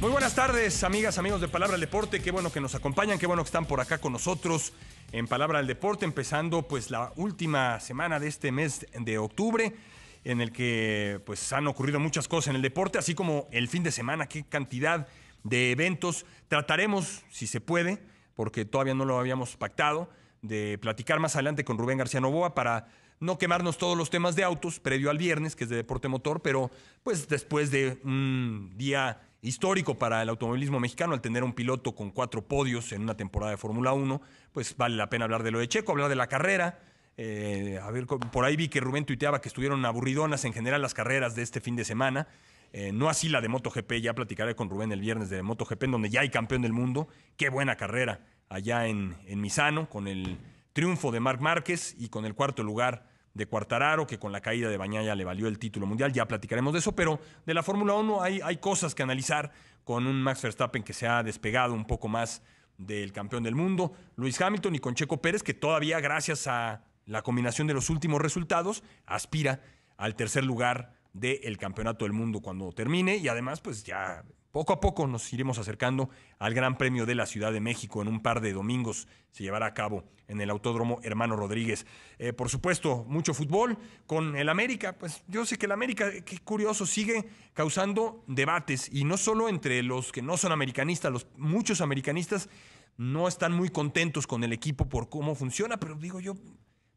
Muy buenas tardes, amigas, amigos de Palabra del Deporte. Qué bueno que nos acompañan, qué bueno que están por acá con nosotros en Palabra del Deporte, empezando pues la última semana de este mes de octubre en el que pues han ocurrido muchas cosas en el deporte, así como el fin de semana, qué cantidad de eventos. Trataremos, si se puede, porque todavía no lo habíamos pactado, de platicar más adelante con Rubén García Novoa para no quemarnos todos los temas de autos previo al viernes, que es de deporte motor, pero pues después de un día histórico para el automovilismo mexicano al tener un piloto con cuatro podios en una temporada de Fórmula 1, pues vale la pena hablar de lo de Checo, hablar de la carrera. Eh, a ver, por ahí vi que Rubén tuiteaba que estuvieron aburridonas en general las carreras de este fin de semana. Eh, no así la de MotoGP, ya platicaré con Rubén el viernes de MotoGP, donde ya hay campeón del mundo. Qué buena carrera allá en, en Misano, con el triunfo de Marc Márquez y con el cuarto lugar de Cuartararo, que con la caída de Bañaya le valió el título mundial, ya platicaremos de eso, pero de la Fórmula 1 hay, hay cosas que analizar con un Max Verstappen que se ha despegado un poco más del campeón del mundo, Luis Hamilton y con Checo Pérez, que todavía gracias a la combinación de los últimos resultados aspira al tercer lugar del campeonato del mundo cuando termine y además pues ya poco a poco nos iremos acercando al Gran Premio de la Ciudad de México en un par de domingos. Se llevará a cabo en el Autódromo Hermano Rodríguez. Eh, por supuesto, mucho fútbol con el América. Pues yo sé que el América, qué curioso, sigue causando debates y no solo entre los que no son americanistas, los muchos americanistas no están muy contentos con el equipo por cómo funciona, pero digo yo,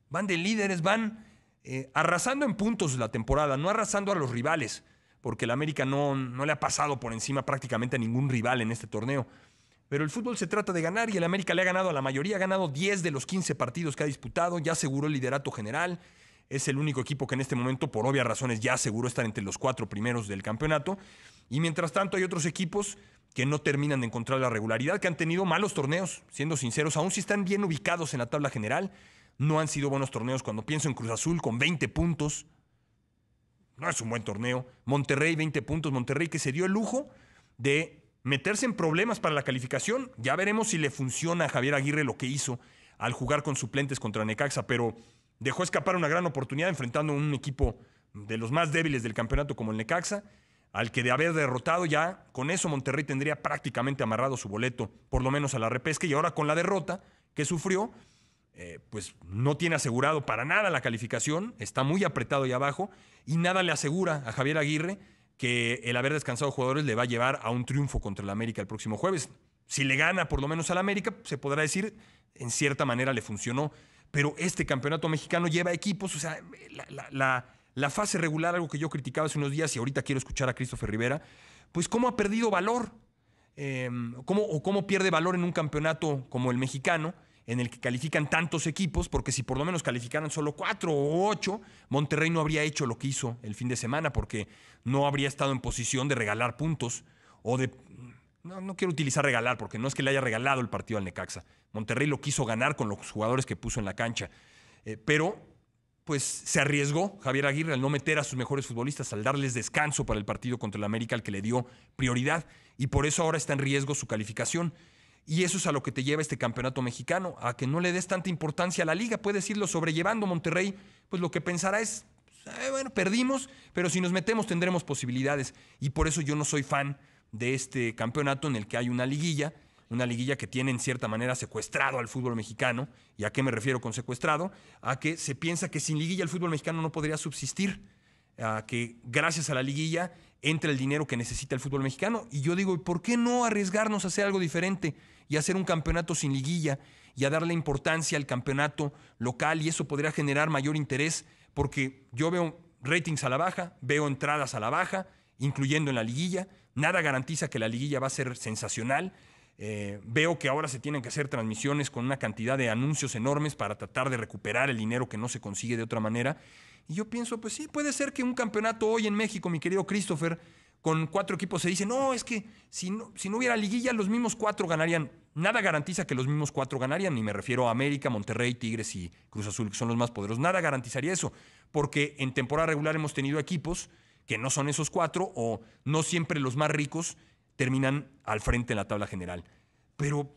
van de líderes, van eh, arrasando en puntos la temporada, no arrasando a los rivales porque el América no, no le ha pasado por encima prácticamente a ningún rival en este torneo. Pero el fútbol se trata de ganar y el América le ha ganado a la mayoría, ha ganado 10 de los 15 partidos que ha disputado, ya aseguró el liderato general, es el único equipo que en este momento, por obvias razones, ya aseguró estar entre los cuatro primeros del campeonato. Y mientras tanto hay otros equipos que no terminan de encontrar la regularidad, que han tenido malos torneos, siendo sinceros, aún si están bien ubicados en la tabla general, no han sido buenos torneos. Cuando pienso en Cruz Azul con 20 puntos, no es un buen torneo. Monterrey 20 puntos. Monterrey que se dio el lujo de meterse en problemas para la calificación. Ya veremos si le funciona a Javier Aguirre lo que hizo al jugar con suplentes contra Necaxa, pero dejó escapar una gran oportunidad enfrentando a un equipo de los más débiles del campeonato como el Necaxa, al que de haber derrotado ya, con eso Monterrey tendría prácticamente amarrado su boleto, por lo menos a la repesca, y ahora con la derrota que sufrió, eh, pues no tiene asegurado para nada la calificación, está muy apretado y abajo, y nada le asegura a Javier Aguirre que el haber descansado jugadores le va a llevar a un triunfo contra el América el próximo jueves. Si le gana por lo menos al América, se podrá decir, en cierta manera le funcionó. Pero este campeonato mexicano lleva equipos, o sea, la, fase regular, algo que yo criticaba hace unos días y ahorita quiero escuchar a Christopher Rivera, pues cómo ha perdido valor, em, o cómo pierde valor en un campeonato como el mexicano en el que califican tantos equipos, porque si por lo menos calificaran solo cuatro o ocho, Monterrey no habría hecho lo que hizo el fin de semana, porque no habría estado en posición de regalar puntos o de... No, quiero utilizar regalar, porque no es que le haya regalado el partido al Necaxa. Monterrey lo quiso ganar con los jugadores que puso en la cancha. Eh, pero, pues se arriesgó Javier Aguirre al no meter a sus mejores futbolistas, al darles descanso para el partido contra el América, al que le dio prioridad. Y por eso ahora está en riesgo su calificación. Y eso es a lo que te lleva este campeonato mexicano, a que no le des tanta importancia a la liga. Puedes irlo sobrellevando Monterrey, pues lo que pensará es, pues, bueno, perdimos, pero si nos metemos tendremos posibilidades. Y por eso yo no soy fan de este campeonato en el que hay una liguilla, una liguilla que tiene en cierta manera secuestrado al fútbol mexicano. ¿Y a qué me refiero con secuestrado? A que se piensa que sin liguilla el fútbol mexicano no podría subsistir, a que gracias a la liguilla entre el dinero que necesita el fútbol mexicano. Y yo digo, por qué no arriesgarnos a hacer algo diferente y hacer un campeonato sin liguilla y a darle importancia al campeonato local? Y eso podría generar mayor interés porque yo veo ratings a la baja, veo entradas a la baja, incluyendo en la liguilla. Nada garantiza que la liguilla va a ser sensacional. Eh, veo que ahora se tienen que hacer transmisiones con una cantidad de anuncios enormes para tratar de recuperar el dinero que no se consigue de otra manera. Y yo pienso, pues sí, puede ser que un campeonato hoy en México, mi querido Christopher, con cuatro equipos se dice, no, es que si no, si no hubiera liguilla, los mismos cuatro ganarían. Nada garantiza que los mismos cuatro ganarían, y me refiero a América, Monterrey, Tigres y Cruz Azul, que son los más poderosos. Nada garantizaría eso, porque en temporada regular hemos tenido equipos que no son esos cuatro o no siempre los más ricos terminan al frente en la tabla general. Pero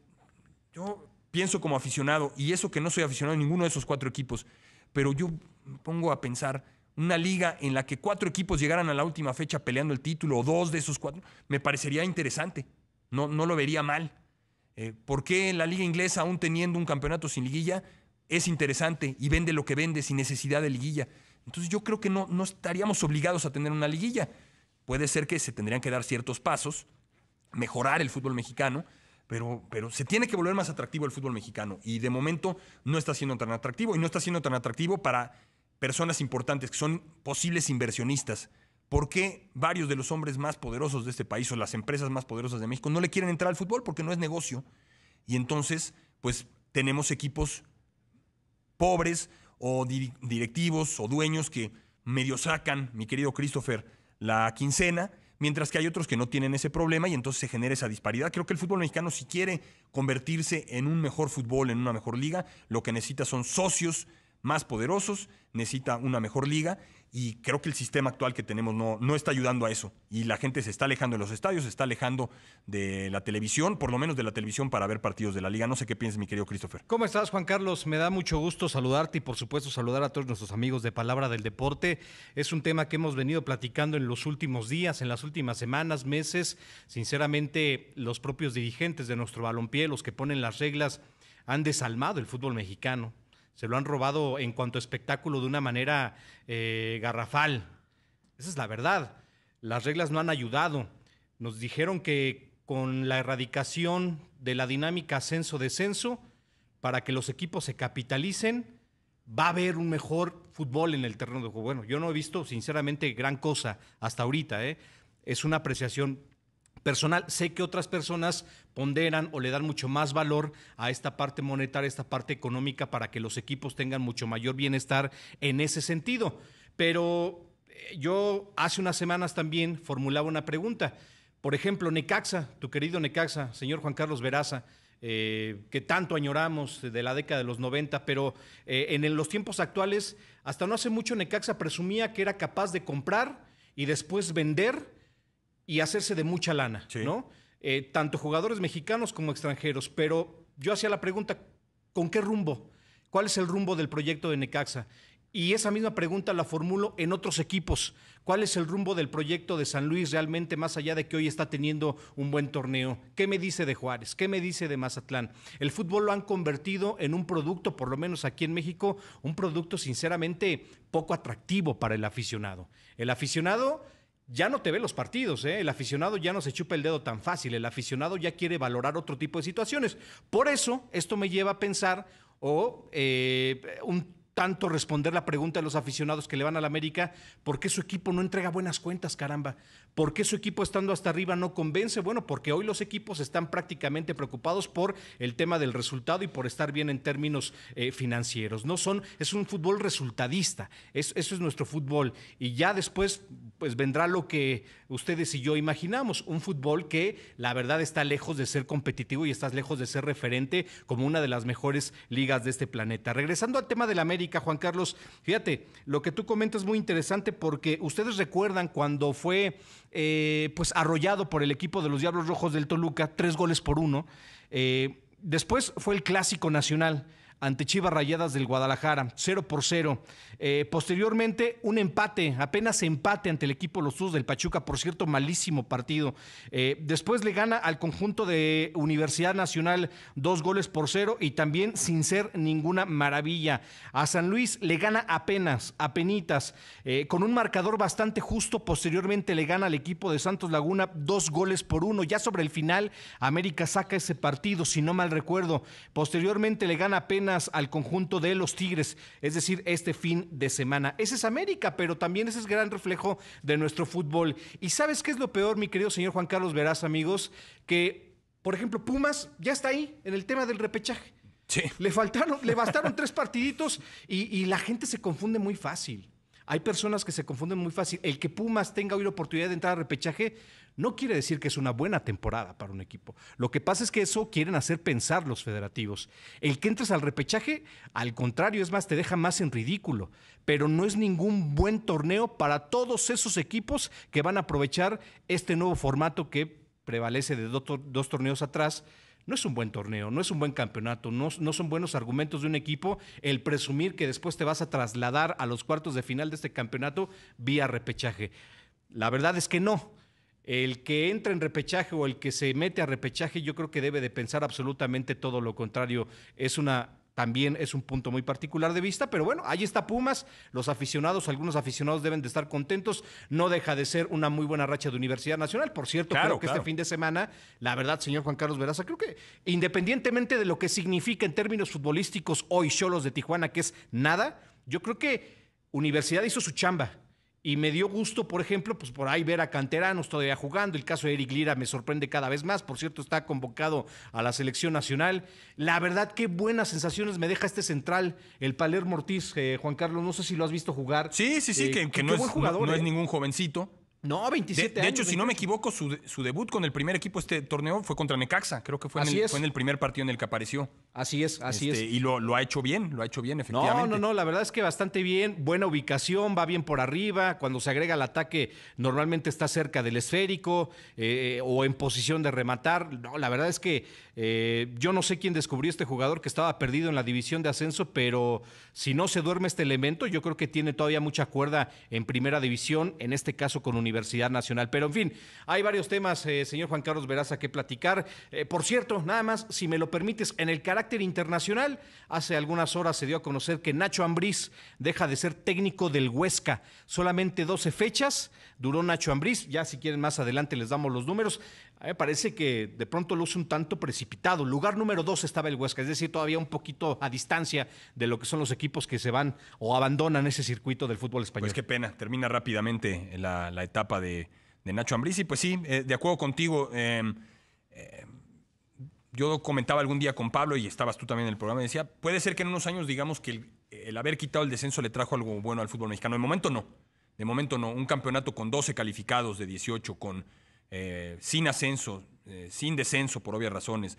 yo pienso como aficionado, y eso que no soy aficionado a ninguno de esos cuatro equipos, pero yo me pongo a pensar, una liga en la que cuatro equipos llegaran a la última fecha peleando el título, o dos de esos cuatro, me parecería interesante. No, no lo vería mal. Eh, ¿Por qué la liga inglesa, aún teniendo un campeonato sin liguilla, es interesante y vende lo que vende sin necesidad de liguilla? Entonces yo creo que no, no estaríamos obligados a tener una liguilla. Puede ser que se tendrían que dar ciertos pasos, mejorar el fútbol mexicano, pero, pero, se tiene que volver más atractivo el fútbol mexicano. Y de momento no está siendo tan atractivo. Y no está siendo tan atractivo para personas importantes que son posibles inversionistas. ¿Por qué varios de los hombres más poderosos de este país o las empresas más poderosas de México no le quieren entrar al fútbol porque no es negocio? Y entonces, pues tenemos equipos pobres o directivos o dueños que medio sacan, mi querido Christopher, la quincena, mientras que hay otros que no tienen ese problema y entonces se genera esa disparidad. Creo que el fútbol mexicano, si quiere convertirse en un mejor fútbol, en una mejor liga, lo que necesita son socios más poderosos, necesita una mejor liga y creo que el sistema actual que tenemos no, no está ayudando a eso. Y la gente se está alejando de los estadios, se está alejando de la televisión, por lo menos de la televisión para ver partidos de la liga. No sé qué piensas, mi querido Christopher. ¿Cómo estás, Juan Carlos? Me da mucho gusto saludarte y por supuesto saludar a todos nuestros amigos de Palabra del Deporte. Es un tema que hemos venido platicando en los últimos días, en las últimas semanas, meses. Sinceramente, los propios dirigentes de nuestro balompié, los que ponen las reglas, han desalmado el fútbol mexicano se lo han robado en cuanto a espectáculo de una manera eh, garrafal. Esa es la verdad. Las reglas no han ayudado. Nos dijeron que con la erradicación de la dinámica ascenso-descenso, para que los equipos se capitalicen, va a haber un mejor fútbol en el terreno de juego. Bueno, yo no he visto, sinceramente, gran cosa hasta ahorita. ¿eh? Es una apreciación personal. Sé que otras personas ponderan o le dan mucho más valor a esta parte monetaria, esta parte económica, para que los equipos tengan mucho mayor bienestar en ese sentido. Pero eh, yo hace unas semanas también formulaba una pregunta. Por ejemplo, Necaxa, tu querido Necaxa, señor Juan Carlos Veraza, eh, que tanto añoramos de la década de los 90, pero eh, en los tiempos actuales, hasta no hace mucho Necaxa presumía que era capaz de comprar y después vender y hacerse de mucha lana, ¿no? Eh, tanto jugadores mexicanos como extranjeros. Pero yo hacía la pregunta, ¿con qué rumbo? ¿Cuál es el rumbo del proyecto de Necaxa? Y esa misma pregunta la formulo en otros equipos. ¿Cuál es el rumbo del proyecto de San Luis realmente más allá de que hoy está teniendo un buen torneo? ¿Qué me dice de Juárez? ¿Qué me dice de Mazatlán? El fútbol lo han convertido en un producto, por lo menos aquí en México, un producto sinceramente poco atractivo para el aficionado. El aficionado ya no te ve los partidos, ¿eh? el aficionado ya no se chupa el dedo tan fácil, el aficionado ya quiere valorar otro tipo de situaciones. Por eso, esto me lleva a pensar o eh, un tanto responder la pregunta de los aficionados que le van a la América, ¿por qué su equipo no entrega buenas cuentas, caramba? ¿Por qué su equipo estando hasta arriba no convence? Bueno, porque hoy los equipos están prácticamente preocupados por el tema del resultado y por estar bien en términos eh, financieros. No son, es un fútbol resultadista, eso es nuestro fútbol. Y ya después, pues vendrá lo que ustedes y yo imaginamos, un fútbol que la verdad está lejos de ser competitivo y estás lejos de ser referente como una de las mejores ligas de este planeta. Regresando al tema de la América, Juan Carlos, fíjate, lo que tú comentas es muy interesante porque ustedes recuerdan cuando fue eh, pues arrollado por el equipo de los Diablos Rojos del Toluca, tres goles por uno. Eh, después fue el Clásico Nacional ante Chivas Rayadas del Guadalajara, 0 por 0. Eh, posteriormente, un empate, apenas empate ante el equipo Los Sus del Pachuca, por cierto, malísimo partido. Eh, después le gana al conjunto de Universidad Nacional dos goles por cero y también sin ser ninguna maravilla. A San Luis le gana apenas, apenitas, eh, con un marcador bastante justo. Posteriormente le gana al equipo de Santos Laguna dos goles por uno. Ya sobre el final, América saca ese partido, si no mal recuerdo. Posteriormente le gana apenas al conjunto de los Tigres, es decir, este fin de semana. Ese es América, pero también ese es gran reflejo de nuestro fútbol. ¿Y sabes qué es lo peor, mi querido señor Juan Carlos Verás, amigos? Que, por ejemplo, Pumas ya está ahí en el tema del repechaje. Sí. Le faltaron, le bastaron tres partiditos y, y la gente se confunde muy fácil. Hay personas que se confunden muy fácil. El que Pumas tenga hoy la oportunidad de entrar al repechaje no quiere decir que es una buena temporada para un equipo. Lo que pasa es que eso quieren hacer pensar los federativos. El que entres al repechaje, al contrario, es más, te deja más en ridículo. Pero no es ningún buen torneo para todos esos equipos que van a aprovechar este nuevo formato que prevalece de dos torneos atrás no es un buen torneo, no es un buen campeonato, no, no, son buenos argumentos de un equipo el presumir que después te vas a trasladar a los cuartos de final de este campeonato vía repechaje. La verdad es que no. El que entra en repechaje o el que se mete a repechaje, yo creo que debe de pensar absolutamente todo lo contrario. Es una también es un punto muy particular de vista, pero bueno, ahí está Pumas, los aficionados, algunos aficionados deben de estar contentos, no deja de ser una muy buena racha de Universidad Nacional, por cierto, creo que este fin de semana, la verdad, señor Juan Carlos Veraza, creo que independientemente de lo que significa en términos futbolísticos hoy Cholos de Tijuana, que es nada, yo creo que Universidad hizo su chamba, y me dio gusto, por ejemplo, pues por ahí ver a canteranos todavía jugando. El caso de Eric Lira me sorprende cada vez más. Por cierto, está convocado a la selección nacional. La verdad, qué buenas sensaciones me deja este central, el Paler Mortiz eh, Juan Carlos. No sé si lo has visto jugar. Sí, sí, sí, eh, que, no, es, no, es ¿eh? ningún jovencito. No, 27 de, años. De hecho, si no me equivoco, su, debut con el primer equipo de este torneo fue contra Necaxa. Creo que fue, en el, en el, primer partido en el que apareció. Así es, así este, es. Y lo, ha hecho bien, lo ha hecho bien, efectivamente. No, no, no, la verdad es que bastante bien. Buena ubicación, va bien por arriba. Cuando se agrega el ataque, normalmente está cerca del esférico eh, o en posición de rematar. No, la verdad es que eh, yo no sé quién descubrió este jugador que estaba perdido en la división de ascenso, pero si no se duerme este elemento, yo creo que tiene todavía mucha cuerda en primera división, en este caso con Universidad Nacional. Pero en fin, hay varios temas, eh, señor Juan Carlos a qué platicar. Eh, por cierto, nada más, si me lo permites, en el carácter internacional, hace algunas horas se dio a conocer que Nacho Ambriz deja de ser técnico del Huesca. Solamente 12 fechas duró Nacho Ambriz. Ya si quieren más adelante les damos los números parece que de pronto lo luce un tanto precipitado. Lugar número dos estaba el Huesca, es decir, todavía un poquito a distancia de lo que son los equipos que se van o abandonan ese circuito del fútbol español. Pues qué pena, termina rápidamente la, etapa de, Nacho Ambrisi. pues sí, eh, de acuerdo contigo. Em, eh, yo comentaba algún día con Pablo y estabas tú también en el programa y decía, puede ser que en unos años digamos que el, el haber quitado el descenso le trajo algo bueno al fútbol mexicano. De momento no, de momento no. Un campeonato con 12 calificados de 18, con eh, sin ascenso, eh, sin descenso por obvias razones.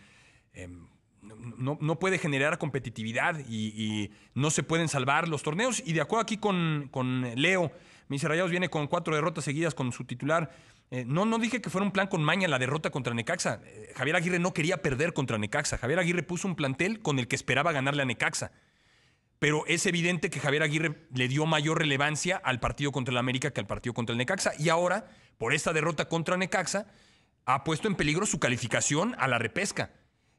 Em, no, puede generar competitividad y, no se pueden salvar los torneos. Y de acuerdo aquí con, Leo, Miserrayados viene con cuatro derrotas seguidas con su titular. Eh, no, no dije que fuera un plan con maña la derrota contra Necaxa. Javier Aguirre no quería perder contra Necaxa. Javier Aguirre puso un plantel con el que esperaba ganarle a Necaxa. Pero es evidente que Javier Aguirre le dio mayor relevancia al partido contra el América que al partido contra el Necaxa. Y ahora por esta derrota contra Necaxa, ha puesto en peligro su calificación a la repesca.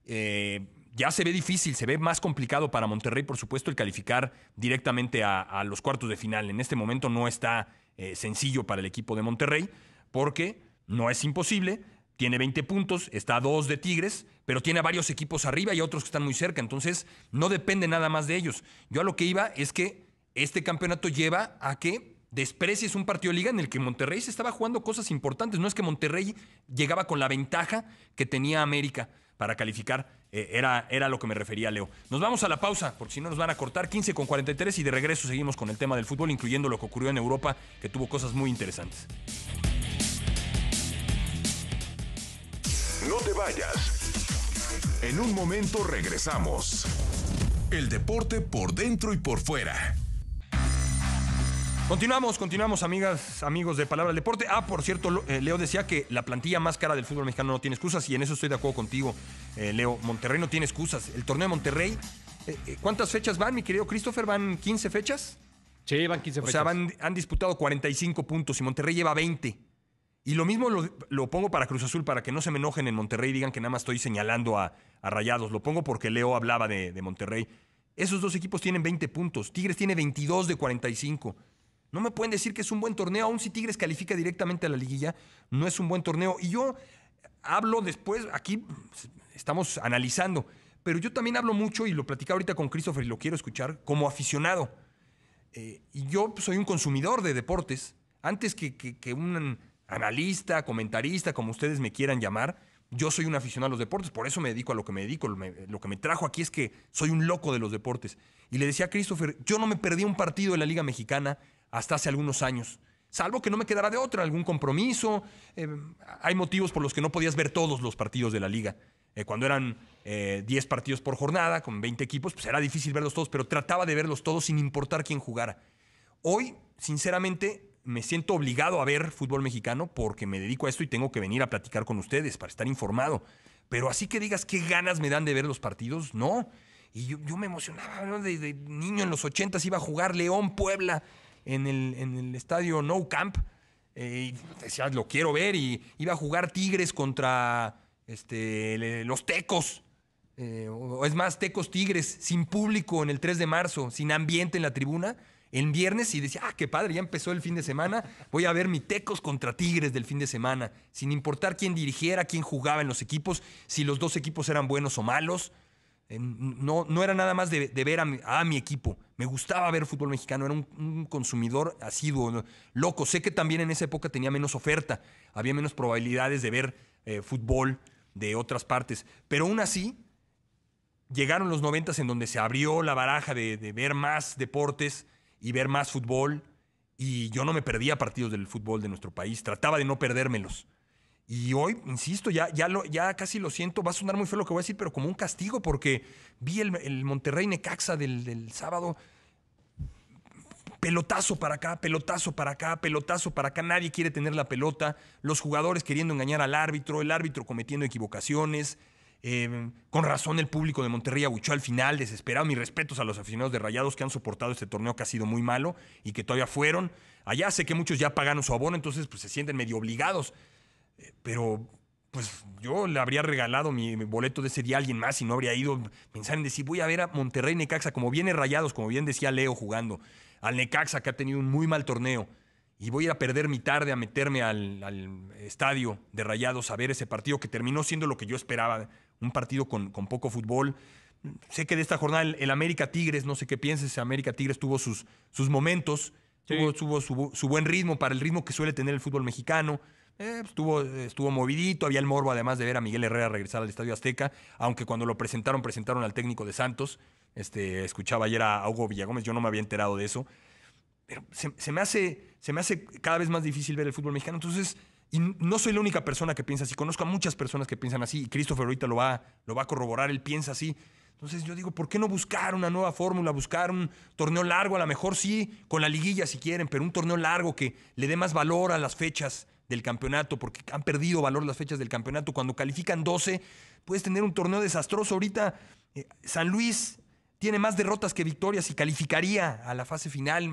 Eh, ya se ve difícil, se ve más complicado para Monterrey, por supuesto, el calificar directamente a, los cuartos de final. En este momento no está eh, sencillo para el equipo de Monterrey, porque no es imposible. Tiene 20 puntos, está a dos de Tigres, pero tiene a varios equipos arriba y otros que están muy cerca. Entonces, no depende nada más de ellos. Yo a lo que iba es que este campeonato lleva a que desprecies un partido de liga en el que Monterrey se estaba jugando cosas importantes. No es que Monterrey llegaba con la ventaja que tenía América para calificar. Eh, era, era lo que me refería, Leo. Nos vamos a la pausa, porque si no nos van a cortar 15 con 43 y de regreso seguimos con el tema del fútbol, incluyendo lo que ocurrió en Europa, que tuvo cosas muy interesantes. No te vayas. En un momento regresamos. El deporte por dentro y por fuera. Continuamos, continuamos, amigas, amigos de Palabra del Deporte. Ah, por cierto, eh, Leo decía que la plantilla más cara del fútbol mexicano no tiene excusas y en eso estoy de acuerdo contigo, eh, Leo. Monterrey no tiene excusas. El torneo de Monterrey, eh, ¿cuántas fechas van, mi querido Christopher? ¿Van 15 fechas? Sí, van 15 fechas. O sea, han disputado 45 puntos y Monterrey lleva 20. Y lo mismo lo, pongo para Cruz Azul, para que no se me enojen en Monterrey y digan que nada más estoy señalando a, Rayados. Lo pongo porque Leo hablaba de, de Monterrey. Esos dos equipos tienen 20 puntos. Tigres tiene 22 de 45. No me pueden decir que es un buen torneo, aun si Tigres califica directamente a la liguilla, no es un buen torneo. Y yo hablo después, aquí estamos analizando, pero yo también hablo mucho y lo platicaba ahorita con Christopher y lo quiero escuchar, como aficionado. Eh, y yo soy un consumidor de deportes, antes que, un analista, comentarista, como ustedes me quieran llamar, yo soy un aficionado a los deportes, por eso me dedico a lo que me dedico. Lo, que me trajo aquí es que soy un loco de los deportes. Y le decía a Christopher, yo no me perdí un partido de la Liga Mexicana hasta hace algunos años. Salvo que no me quedara de otra, algún compromiso. Eh, hay motivos por los que no podías ver todos los partidos de la liga. Eh, cuando eran 10 eh, partidos por jornada, con 20 equipos, pues era difícil verlos todos, pero trataba de verlos todos sin importar quién jugara. Hoy, sinceramente, me siento obligado a ver fútbol mexicano porque me dedico a esto y tengo que venir a platicar con ustedes para estar informado. Pero así que digas qué ganas me dan de ver los partidos, no. Y yo, me emocionaba, desde de, niño en los 80 iba a jugar León, Puebla, en el, estadio No Camp. Eh, y decía, lo quiero ver. Y iba a jugar Tigres contra este, los Tecos. Eh, o es más, Tecos Tigres, sin público en el 3 de marzo, sin ambiente en la tribuna. El viernes y decía, ah, qué padre, ya empezó el fin de semana, voy a ver mi Tecos contra Tigres del fin de semana, sin importar quién dirigiera, quién jugaba en los equipos, si los dos equipos eran buenos o malos. Eh, no, no era nada más de, ver a mi, equipo. Me gustaba ver fútbol mexicano. Era un, consumidor asiduo, loco. Sé que también en esa época tenía menos oferta. Había menos probabilidades de ver eh, fútbol de otras partes. Pero aún así, llegaron los noventas en donde se abrió la baraja de ver más deportes y ver más fútbol. Y yo no me perdía partidos del fútbol de nuestro país. Trataba de no perdérmelos. Y hoy, insisto, ya, ya, lo, ya casi lo siento, va a sonar muy feo lo que voy a decir, pero como un castigo, porque vi el, Monterrey Necaxa del, del sábado. Pelotazo para acá, pelotazo para acá, pelotazo para acá. Nadie quiere tener la pelota. Los jugadores queriendo engañar al árbitro, el árbitro cometiendo equivocaciones. Eh, con razón el público de Monterrey abuchó al final, desesperado. Mis respetos a los aficionados de Rayados que han soportado este torneo que ha sido muy malo y que todavía fueron. Allá sé que muchos ya pagaron su abono, entonces pues, se sienten medio obligados pero pues yo le habría regalado mi, boleto de ese día a alguien más y no habría ido pensar en decir, voy a ver a Monterrey Necaxa, como viene rayados, como bien decía Leo jugando, al Necaxa que ha tenido un muy mal torneo. Y voy a perder mi tarde a meterme al, estadio de Rayados a ver ese partido que terminó siendo lo que yo esperaba, un partido con, poco fútbol. Sé que de esta jornada el, América Tigres, no sé qué pienses, América Tigres tuvo sus, sus momentos, tuvo, su buen ritmo para el ritmo que suele tener el fútbol mexicano. Eh, pues, estuvo, estuvo movidito, había el morbo además de ver a Miguel Herrera regresar al Estadio Azteca, aunque cuando lo presentaron, presentaron al técnico de Santos. Este, escuchaba ayer a Hugo Villagómez, yo no me había enterado de eso. Pero se, me hace, se me hace cada vez más difícil ver el fútbol mexicano. Entonces, y no soy la única persona que piensa así, conozco a muchas personas que piensan así, y Christopher ahorita lo va, lo va a corroborar, él piensa así. Entonces yo digo, ¿por qué no buscar una nueva fórmula, buscar un torneo largo? A lo mejor sí, con la liguilla si quieren, pero un torneo largo que le dé más valor a las fechas, del campeonato, porque han perdido valor las fechas del campeonato. Cuando califican 12, puedes tener un torneo desastroso. Ahorita eh, San Luis tiene más derrotas que victorias y calificaría a la fase final.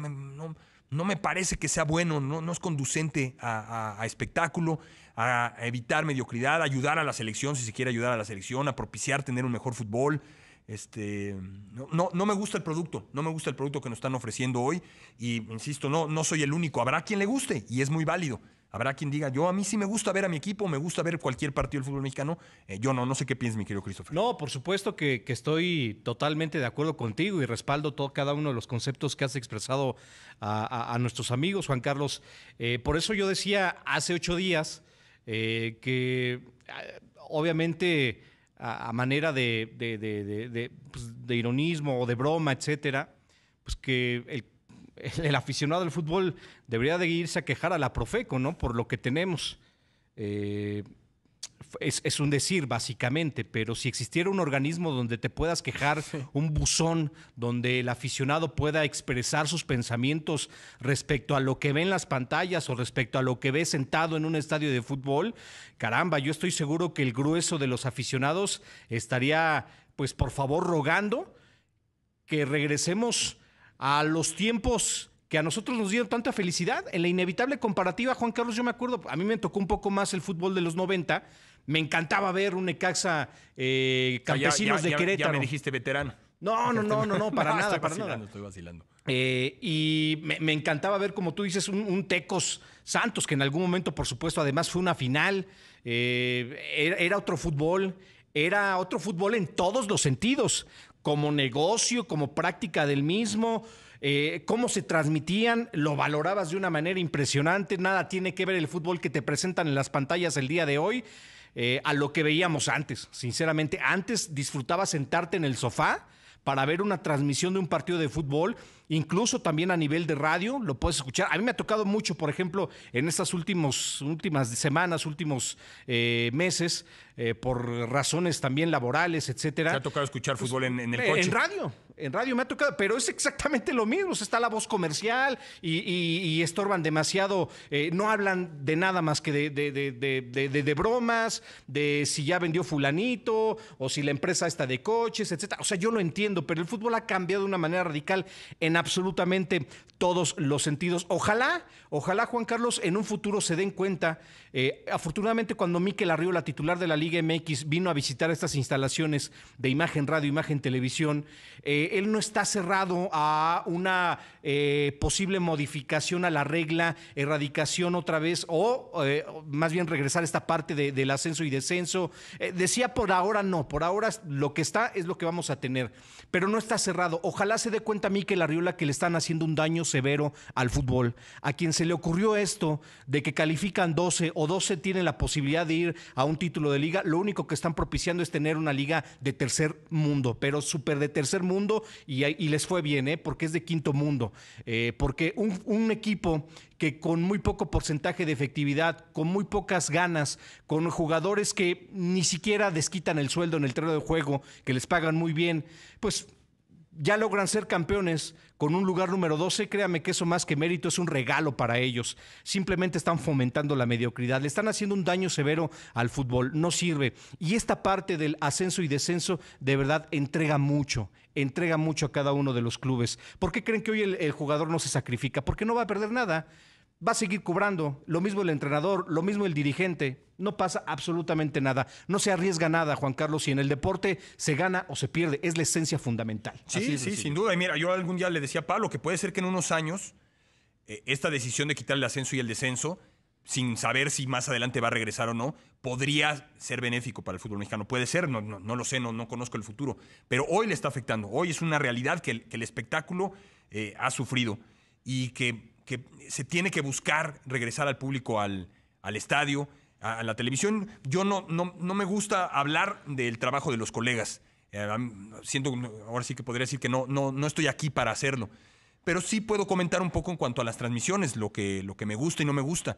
No, me parece que sea bueno, no, no es conducente a, espectáculo, a evitar mediocridad, a ayudar a la selección, si se quiere ayudar a la selección, a propiciar tener un mejor fútbol. Este, no, no, me gusta el producto, no me gusta el producto que nos están ofreciendo hoy y, insisto, no, no soy el único, habrá quien le guste y es muy válido, Habrá quien diga, yo a mí sí me gusta ver a mi equipo, me gusta ver cualquier partido del fútbol mexicano. Eh, yo no, no sé qué piensas, mi querido Christopher. No, por supuesto que, estoy totalmente de acuerdo contigo y respaldo todo, cada uno de los conceptos que has expresado a, nuestros amigos, Juan Carlos. Eh, por eso yo decía hace ocho días eh, que ah, obviamente a, manera de, pues, de ironismo o de broma, etcétera, pues que el el aficionado del fútbol debería de irse a quejar a la Profeco, ¿no? Por lo que tenemos. Eh, es, un decir, básicamente, pero si existiera un organismo donde te puedas quejar, un buzón, donde el aficionado pueda expresar sus pensamientos respecto a lo que ve en las pantallas o respecto a lo que ve sentado en un estadio de fútbol, caramba, yo estoy seguro que el grueso de los aficionados estaría, pues por favor, rogando que regresemos a los tiempos que a nosotros nos dieron tanta felicidad. En la inevitable comparativa, Juan Carlos, yo me acuerdo, a mí me tocó un poco más el fútbol de los 90. Me encantaba ver un Ecaxa eh, Campesinos de Querétaro. Ya me dijiste veterano. No, no, no, no, no, para nada, para nada. Estoy vacilando. Eh, y me, encantaba ver, como tú dices, un, Tecos Santos, que en algún momento, por supuesto, además fue una final. Eh, era, otro fútbol, era otro fútbol en todos los sentidos como negocio, como práctica del mismo, eh, cómo se transmitían, lo valorabas de una manera impresionante, nada tiene que ver el fútbol que te presentan en las pantallas el día de hoy eh, a lo que veíamos antes, sinceramente, antes disfrutaba sentarte en el sofá para ver una transmisión de un partido de fútbol, incluso también a nivel de radio, lo puedes escuchar. A mí me ha tocado mucho, por ejemplo, en estas últimas últimas semanas, últimos eh, meses, eh, por razones también laborales, etcétera. ¿Te ha tocado escuchar fútbol en, en el eh, coche? En radio, en radio me ha tocado, pero es exactamente lo mismo. está la voz comercial y, estorban demasiado, eh, no hablan de nada más que de, de, bromas, de si ya vendió fulanito o si la empresa está de coches, etcétera. O sea, yo lo entiendo, pero el fútbol ha cambiado de una manera radical en absolutamente todos los sentidos. Ojalá, ojalá Juan Carlos en un futuro se den cuenta. Eh, afortunadamente cuando Miquel Arriola, titular de la Liga MX, vino a visitar estas instalaciones de Imagen Radio, Imagen Televisión, eh, él no está cerrado a una eh, posible modificación a la regla, erradicación otra vez, o eh, más bien regresar a esta parte del ascenso y descenso. Eh, decía por ahora no, por ahora lo que está es lo que vamos a tener, pero no está cerrado. Ojalá se dé cuenta a mí que la Riola que le están haciendo un daño severo al fútbol. A quien se le ocurrió esto de que califican 12 o 12 tienen la posibilidad de ir a un título de liga, lo único que están propiciando es tener una liga de tercer mundo, pero súper de tercer mundo y, les fue bien, ¿eh? porque es de quinto mundo. Eh, porque un, un equipo que con muy poco porcentaje de efectividad, con muy pocas ganas, con jugadores que ni siquiera desquitan el sueldo en el terreno de juego, que les pagan muy bien, pues ya logran ser campeones con un lugar número 12, créame que eso más que mérito es un regalo para ellos. Simplemente están fomentando la mediocridad, le están haciendo un daño severo al fútbol, no sirve. Y esta parte del ascenso y descenso de verdad entrega mucho, entrega mucho a cada uno de los clubes. ¿Por qué creen que hoy el, el jugador no se sacrifica? Porque no va a perder nada va a seguir cobrando, lo mismo el entrenador, lo mismo el dirigente, no pasa absolutamente nada, no se arriesga nada, Juan Carlos, y en el deporte se gana o se pierde, es la esencia fundamental. Sí, sí, sin duda. Y mira, yo algún día le decía a Pablo que puede ser que en unos años eh, esta decisión de quitar el ascenso y el descenso, sin saber si más adelante va a regresar o no, podría ser benéfico para el fútbol mexicano. Puede ser, no, no, lo sé, no, conozco el futuro, pero hoy le está afectando, hoy es una realidad que el, espectáculo eh, ha sufrido y que que se tiene que buscar regresar al público al, estadio, a, la televisión. Yo no, no, me gusta hablar del trabajo de los colegas. Eh, siento, ahora sí que podría decir que no, no, no estoy aquí para hacerlo. Pero sí puedo comentar un poco en cuanto a las transmisiones, lo que, lo que me gusta y no me gusta.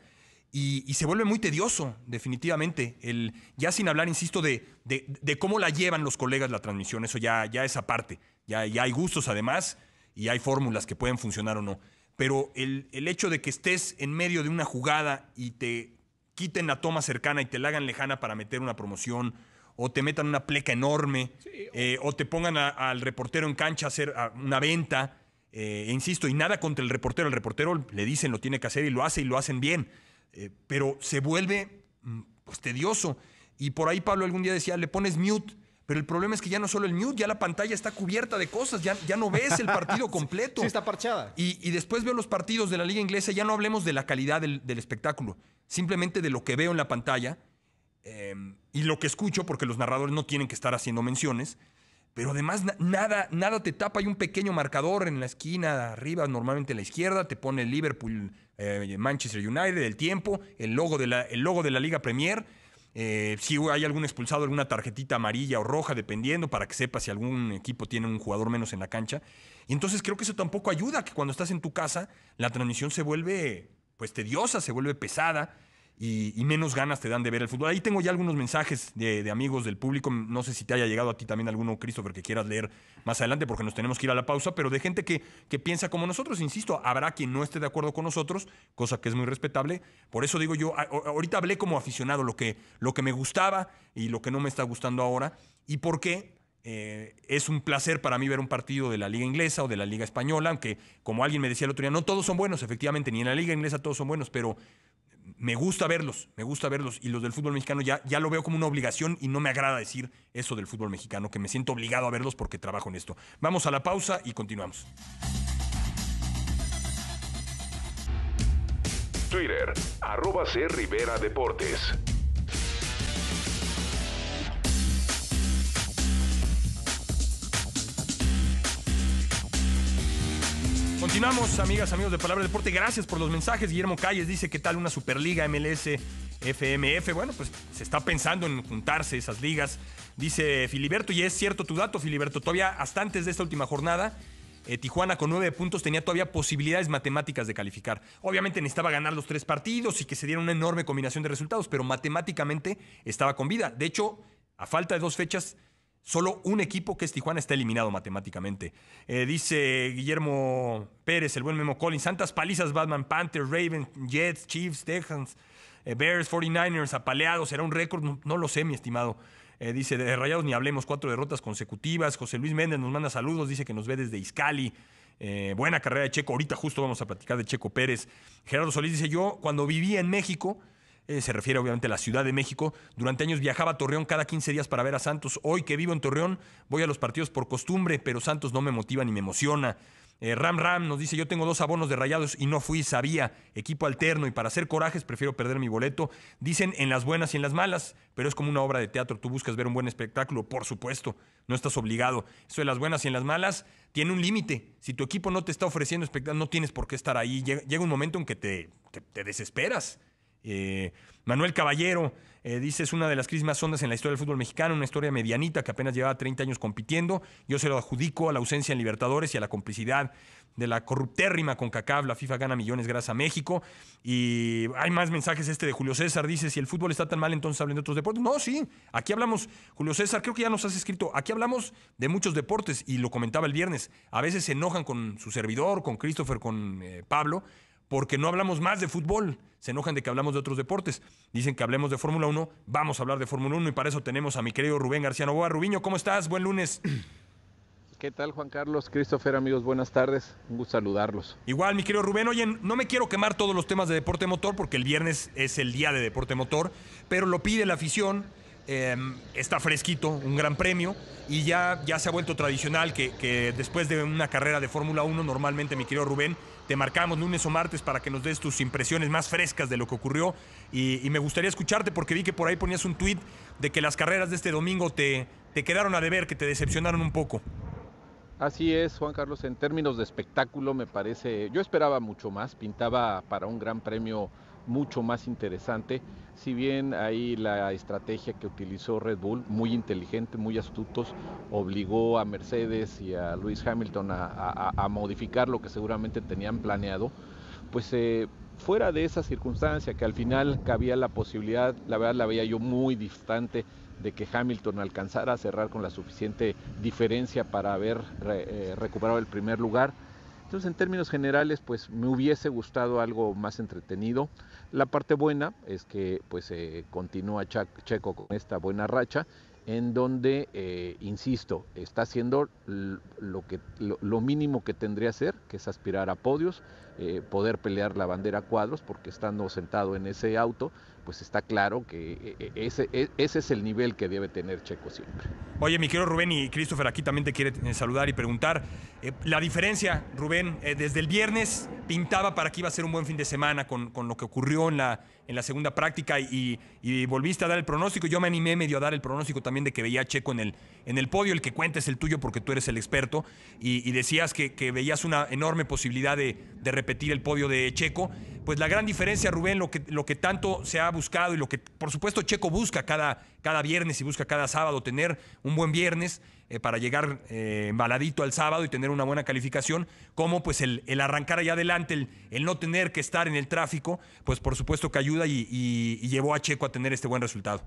Y, se vuelve muy tedioso, definitivamente. El, ya sin hablar, insisto, de, cómo la llevan los colegas la transmisión, eso ya, ya es aparte. Ya, ya hay gustos además y hay fórmulas que pueden funcionar o no pero el, hecho de que estés en medio de una jugada y te quiten la toma cercana y te la hagan lejana para meter una promoción, o te metan una pleca enorme, eh, o... te pongan al reportero en cancha a hacer una venta, eh, insisto, y nada contra el reportero, el reportero le dicen lo tiene que hacer y lo hace y lo hacen bien, eh, pero se vuelve mm, pues, tedioso. Y por ahí Pablo algún día decía, le pones mute pero el problema es que ya no solo el mute, ya la pantalla está cubierta de cosas, ya, ya no ves el partido completo. sí, está parchada. Y, después veo los partidos de la Liga Inglesa, ya no hablemos de la calidad del, espectáculo, simplemente de lo que veo en la pantalla em, y lo que escucho, porque los narradores no tienen que estar haciendo menciones. Pero además nada, nada te tapa, hay un pequeño marcador en la esquina arriba, normalmente a la izquierda, te pone el Liverpool, eh, Manchester United, el tiempo, el logo, de el logo de la Liga Premier eh, si hay algún expulsado, alguna tarjetita amarilla o roja, dependiendo, para que sepas si algún equipo tiene un jugador menos en la cancha. Y entonces creo que eso tampoco ayuda, que cuando estás en tu casa, la transmisión se vuelve pues tediosa, se vuelve pesada, y, menos ganas te dan de ver el fútbol. Ahí tengo ya algunos mensajes de, amigos del público. No sé si te haya llegado a ti también alguno, Christopher, que quieras leer más adelante porque nos tenemos que ir a la pausa, pero de gente que, piensa como nosotros, insisto, habrá quien no esté de acuerdo con nosotros, cosa que es muy respetable. Por eso digo yo, ahorita hablé como aficionado lo que, lo que me gustaba y lo que no me está gustando ahora y porque eh, es un placer para mí ver un partido de la Liga Inglesa o de la Liga Española, aunque como alguien me decía el otro día, no todos son buenos, efectivamente, ni en la Liga Inglesa todos son buenos, pero me gusta verlos, me gusta verlos. Y los del fútbol mexicano ya, ya lo veo como una obligación y no me agrada decir eso del fútbol mexicano, que me siento obligado a verlos porque trabajo en esto. Vamos a la pausa y continuamos. Twitter, arroba Deportes. Continuamos, amigas, amigos de Palabra Deporte. Gracias por los mensajes. Guillermo Calles dice, ¿qué tal una Superliga MLS FMF? Bueno, pues se está pensando en juntarse esas ligas. Dice Filiberto, y es cierto tu dato, Filiberto, todavía hasta antes de esta última jornada, eh, Tijuana con nueve puntos tenía todavía posibilidades matemáticas de calificar. Obviamente necesitaba ganar los tres partidos y que se diera una enorme combinación de resultados, pero matemáticamente estaba con vida. De hecho, a falta de dos fechas, Solo un equipo que es Tijuana está eliminado matemáticamente. Eh, dice Guillermo Pérez, el buen Memo Collins, santas palizas Batman, Panthers, Ravens, Jets, Chiefs, Texans, eh, Bears, 49ers, apaleados. ¿Será un récord? No, lo sé, mi estimado. Eh, dice, de Rayados ni hablemos, cuatro derrotas consecutivas. José Luis Méndez nos manda saludos, dice que nos ve desde Izcali. buena carrera de Checo. Ahorita justo vamos a platicar de Checo Pérez. Gerardo Solís dice: Yo, cuando vivía en México, eh, se refiere obviamente a la Ciudad de México. Durante años viajaba a Torreón cada 15 días para ver a Santos. Hoy que vivo en Torreón, voy a los partidos por costumbre, pero Santos no me motiva ni me emociona. Eh, Ram Ram nos dice, yo tengo dos abonos de rayados y no fui, sabía, equipo alterno y para hacer corajes prefiero perder mi boleto. Dicen en las buenas y en las malas, pero es como una obra de teatro, tú buscas ver un buen espectáculo, por supuesto, no estás obligado. Eso de las buenas y en las malas tiene un límite. Si tu equipo no te está ofreciendo espectáculo, no tienes por qué estar ahí. Llega, un momento en que te, te desesperas. Eh, Manuel Caballero eh, dice, es una de las crisis más hondas en la historia del fútbol mexicano, una historia medianita que apenas llevaba 30 años compitiendo. Yo se lo adjudico a la ausencia en Libertadores y a la complicidad de la corruptérrima con Cacab, La FIFA gana millones gracias a México. Y hay más mensajes este de Julio César. Dice, si el fútbol está tan mal, entonces hablen de otros deportes. No, sí, aquí hablamos, Julio César, creo que ya nos has escrito, aquí hablamos de muchos deportes y lo comentaba el viernes. A veces se enojan con su servidor, con Christopher, con eh, Pablo porque no hablamos más de fútbol. Se enojan de que hablamos de otros deportes. Dicen que hablemos de Fórmula 1. Vamos a hablar de Fórmula 1 y para eso tenemos a mi querido Rubén García Novoa. Rubiño, ¿cómo estás? Buen lunes. ¿Qué tal, Juan Carlos? Christopher, amigos, buenas tardes. Un gusto saludarlos. Igual, mi querido Rubén. Oye, no me quiero quemar todos los temas de deporte motor porque el viernes es el día de deporte motor, pero lo pide la afición. Em, está fresquito, un gran premio, y ya, ya se ha vuelto tradicional que después de una carrera de Fórmula 1, normalmente, mi querido Rubén, te marcamos lunes o martes para que nos des tus impresiones más frescas de lo que ocurrió. Y, me gustaría escucharte porque vi que por ahí ponías un tuit de que las carreras de este domingo te, te quedaron a deber, que te decepcionaron un poco. Así es, Juan Carlos. En términos de espectáculo, me parece, yo esperaba mucho más. Pintaba para un gran premio mucho más interesante. Si bien ahí la estrategia que utilizó Red Bull, muy inteligente, muy astutos, obligó a Mercedes y a Lewis Hamilton a, modificar lo que seguramente tenían planeado, pues eh, fuera de esa circunstancia que al final cabía la posibilidad, la verdad la veía yo muy distante de que Hamilton alcanzara a cerrar con la suficiente diferencia para haber eh, recuperado el primer lugar entonces, en términos generales, pues me hubiese gustado algo más entretenido. La parte buena es que pues eh, continúa Checo con esta buena racha en donde, eh, insisto, está haciendo lo, que, lo, mínimo que tendría que hacer, que es aspirar a podios, eh, poder pelear la bandera a cuadros, porque estando sentado en ese auto, pues está claro que eh, ese, e, ese es el nivel que debe tener Checo siempre. Oye, mi querido Rubén y Christopher, aquí también te quiere saludar y preguntar. la diferencia, Rubén, desde el viernes pintaba para que iba a ser un buen fin de semana con lo que ocurrió en la en la segunda práctica y, volviste a dar el pronóstico. Yo me animé medio a dar el pronóstico también de que veía Checo en el, en el podio, el que cuenta es el tuyo porque tú eres el experto, y, decías que, veías una enorme posibilidad de, repetir el podio de Checo. Pues la gran diferencia, Rubén, lo que, lo que tanto se ha buscado y lo que, por supuesto, Checo busca cada, cada viernes y busca cada sábado tener un buen viernes eh, para llegar eh, embaladito al sábado y tener una buena calificación, como pues el, arrancar allá adelante, el, no tener que estar en el tráfico, pues por supuesto que ayuda y, llevó a Checo a tener este buen resultado.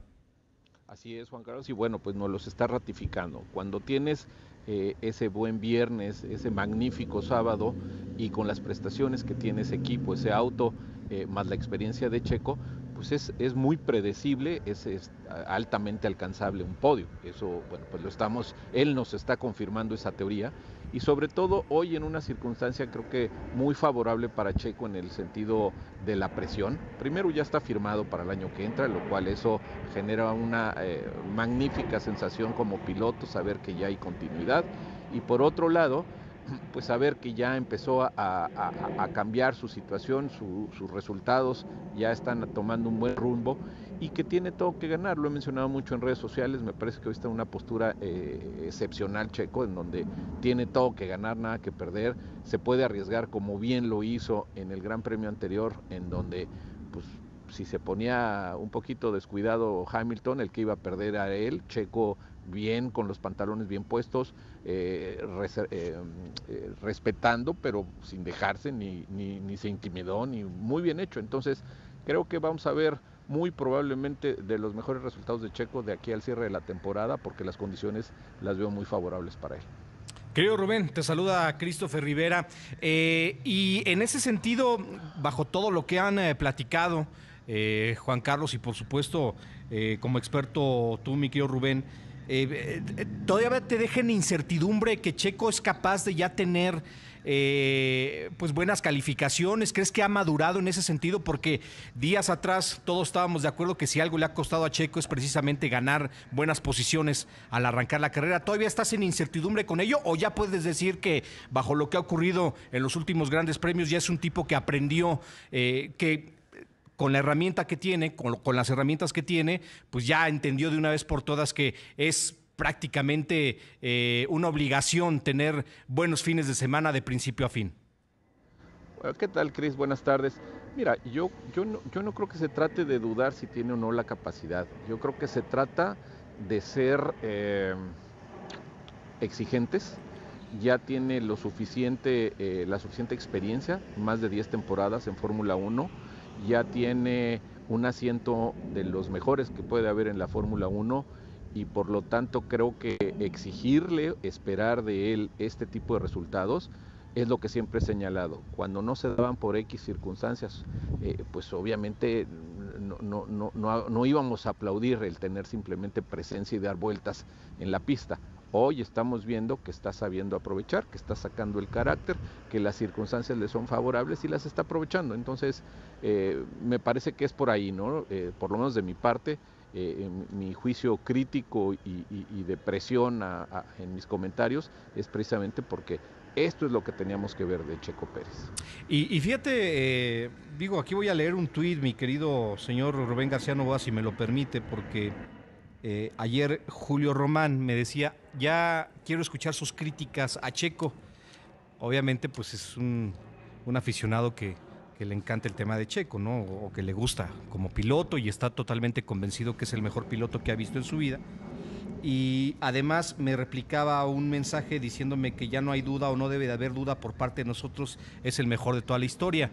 Así es, Juan Carlos, y bueno, pues nos los está ratificando. Cuando tienes eh, ese buen viernes, ese magnífico sábado, y con las prestaciones que tiene ese equipo, ese auto, eh, más la experiencia de Checo, pues es, muy predecible, es, altamente alcanzable un podio. Eso, bueno, pues lo estamos, él nos está confirmando esa teoría y sobre todo hoy en una circunstancia creo que muy favorable para Checo en el sentido de la presión. Primero ya está firmado para el año que entra, lo cual eso genera una eh, magnífica sensación como piloto, saber que ya hay continuidad. Y por otro lado, pues saber que ya empezó a, cambiar su situación, sus resultados ya están tomando un buen rumbo y que tiene todo que ganar. Lo he mencionado mucho en redes sociales, me parece que hoy está en una postura eh, excepcional checo, en donde tiene todo que ganar, nada que perder, se puede arriesgar como bien lo hizo en el Gran Premio anterior, en donde pues si se ponía un poquito descuidado Hamilton, el que iba a perder a él, Checo bien, con los pantalones bien puestos, eh, eh, eh, respetando, pero sin dejarse, ni, se intimidó, ni muy bien hecho. Entonces, creo que vamos a ver muy probablemente de los mejores resultados de Checo de aquí al cierre de la temporada, porque las condiciones las veo muy favorables para él. Querido Rubén, te saluda Christopher Rivera. y en ese sentido, bajo todo lo que han platicado Juan Carlos y por supuesto como experto tú, mi querido Rubén, eh, eh, todavía te deja en incertidumbre que Checo es capaz de ya tener eh, pues buenas calificaciones? ¿Crees que ha madurado en ese sentido? Porque días atrás todos estábamos de acuerdo que si algo le ha costado a Checo es precisamente ganar buenas posiciones al arrancar la carrera. ¿Todavía estás en incertidumbre con ello o ya puedes decir que bajo lo que ha ocurrido en los últimos grandes premios ya es un tipo que aprendió que con la herramienta que tiene, con, las herramientas que tiene, pues ya entendió de una vez por todas que es prácticamente eh, una obligación tener buenos fines de semana de principio a fin. ¿Qué tal, Cris? Buenas tardes. Mira, yo, yo, no, yo no creo que se trate de dudar si tiene o no la capacidad. Yo creo que se trata de ser eh, exigentes. Ya tiene lo suficiente, eh, la suficiente experiencia, más de 10 temporadas en Fórmula 1 ya tiene un asiento de los mejores que puede haber en la Fórmula 1 y por lo tanto creo que exigirle, esperar de él este tipo de resultados, es lo que siempre he señalado. Cuando no se daban por X circunstancias, eh, pues obviamente no, íbamos a aplaudir el tener simplemente presencia y dar vueltas en la pista hoy estamos viendo que está sabiendo aprovechar, que está sacando el carácter, que las circunstancias le son favorables y las está aprovechando. Entonces, eh, me parece que es por ahí, ¿no? Eh, por lo menos de mi parte, eh, mi juicio crítico y, de presión en mis comentarios es precisamente porque esto es lo que teníamos que ver de Checo Pérez. Y, fíjate, digo, aquí voy a leer un tuit, mi querido señor Rubén García Novoa, si me lo permite, porque eh, ayer Julio Román me decía, ya quiero escuchar sus críticas a Checo. Obviamente, pues es un, aficionado que, le encanta el tema de Checo, ¿no? O que le gusta como piloto y está totalmente convencido que es el mejor piloto que ha visto en su vida. Y además me replicaba un mensaje diciéndome que ya no hay duda o no debe de haber duda por parte de nosotros, es el mejor de toda la historia.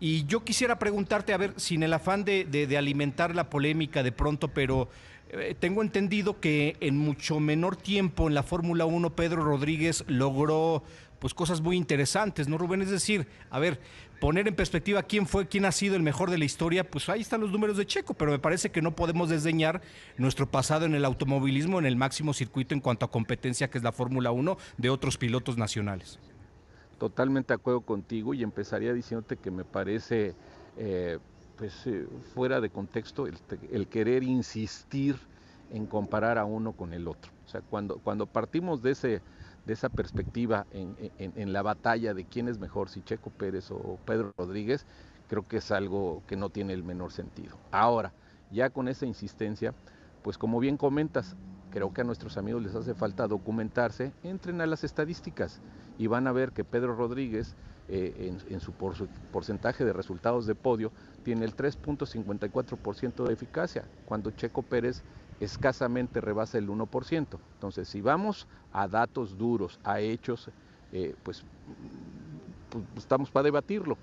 Y yo quisiera preguntarte, a ver, sin el afán de, de alimentar la polémica de pronto, pero eh, tengo entendido que en mucho menor tiempo en la Fórmula 1 Pedro Rodríguez logró pues cosas muy interesantes, ¿no, Rubén? Es decir, a ver, poner en perspectiva quién fue, quién ha sido el mejor de la historia, pues ahí están los números de Checo, pero me parece que no podemos desdeñar nuestro pasado en el automovilismo, en el máximo circuito en cuanto a competencia que es la Fórmula 1 de otros pilotos nacionales. Totalmente de acuerdo contigo y empezaría diciéndote que me parece eh, pues, eh, fuera de contexto el, querer insistir en comparar a uno con el otro. O sea, cuando, cuando partimos de, ese, de esa perspectiva en, en la batalla de quién es mejor, si Checo Pérez o Pedro Rodríguez, creo que es algo que no tiene el menor sentido. Ahora, ya con esa insistencia, pues como bien comentas, creo que a nuestros amigos les hace falta documentarse, entren a las estadísticas y van a ver que Pedro Rodríguez eh, en, su porcentaje de resultados de podio tiene el 3.54% de eficacia, cuando Checo Pérez escasamente rebasa el 1%. Entonces, si vamos a datos duros, a hechos, eh, pues, pues, pues, estamos para debatirlo.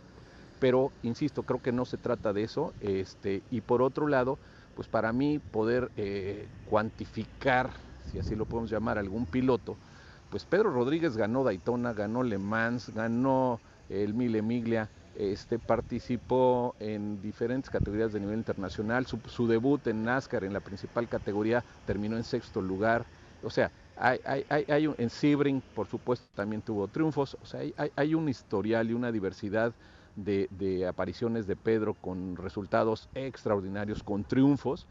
Pero, insisto, creo que no se trata de eso. Este, y por otro lado, pues para mí poder eh, cuantificar, si así lo podemos llamar, algún piloto, pues Pedro Rodríguez ganó Daytona, ganó Le Mans, ganó el Mille Miglia. Este, participó en diferentes categorías de nivel internacional. Su, debut en NASCAR, en la principal categoría, terminó en sexto lugar. O sea, hay, en Sebring, por supuesto, también tuvo triunfos. O sea, hay, un historial y una diversidad de, de, apariciones de Pedro con resultados extraordinarios, con triunfos,